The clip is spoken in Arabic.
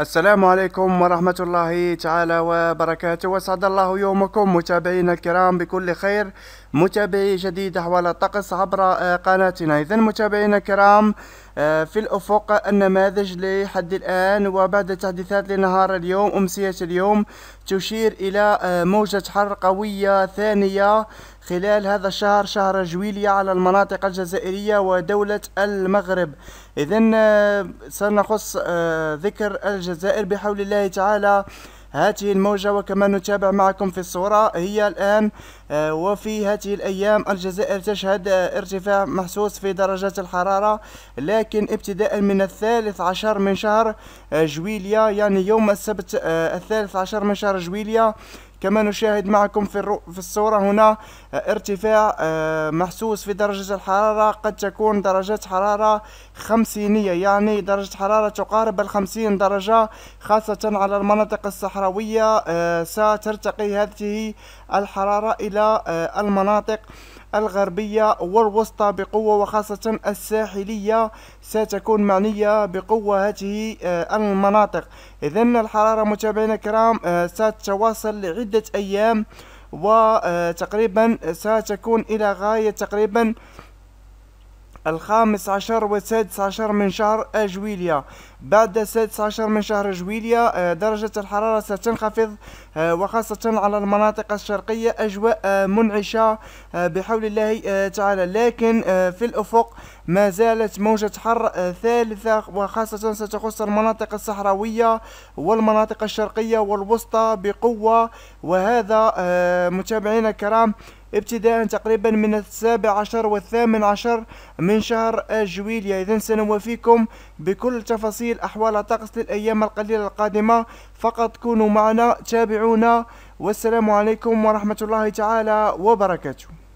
السلام عليكم ورحمة الله تعالى وبركاته وسعد الله يومكم متابعينا الكرام بكل خير متابعي جديد حول الطقس عبر آه، قناتنا إذا متابعينا الكرام آه، في الأفق النماذج لحد الآن وبعد التحديثات لنهار اليوم أمسية اليوم تشير إلى آه، موجة حر قوية ثانية خلال هذا الشهر شهر جويلية على المناطق الجزائرية ودولة المغرب إذا سنخص ذكر الجزائر بحول الله تعالى هذه الموجة وكما نتابع معكم في الصورة هي الآن آه، وفي هذه الأيام الجزائر تشهد آه، ارتفاع محسوس في درجات الحرارة لكن ابتداء من الثالث عشر من شهر آه، جويليا يعني يوم السبت الثالث عشر من شهر جويليا كما نشاهد معكم في, الرو... في الصورة هنا آه، ارتفاع آه، محسوس في درجة الحرارة قد تكون درجه حرارة خمسينية يعني درجة حرارة تقارب الخمسين درجة خاصة على المناطق الصحراوية آه، سترتقي هذه الحرارة إلى المناطق الغربية والوسطى بقوة وخاصة الساحلية ستكون معنية بقوة هذه آه، المناطق إذا الحرارة متابعينا الكرام آه، ستتواصل لعدة أيام وتقريبا ستكون إلى غاية تقريبا الخامس عشر والسادس عشر من شهر جويليا بعد السادس عشر من شهر جويليا آه، درجة الحرارة ستنخفض آه، وخاصة على المناطق الشرقية أجواء آه، منعشة بحول الله تعالى لكن في الأفق ما زالت موجة حر ثالثة وخاصة ستخص المناطق الصحراوية والمناطق الشرقية والوسطى بقوة وهذا متابعينا الكرام ابتداء تقريبا من السابع عشر والثامن عشر من شهر جويليا إذا سنوافيكم بكل تفاصيل أحوال طقس للأيام القليلة القادمة فقط كونوا معنا تابعونا والسلام عليكم ورحمة الله تعالى وبركاته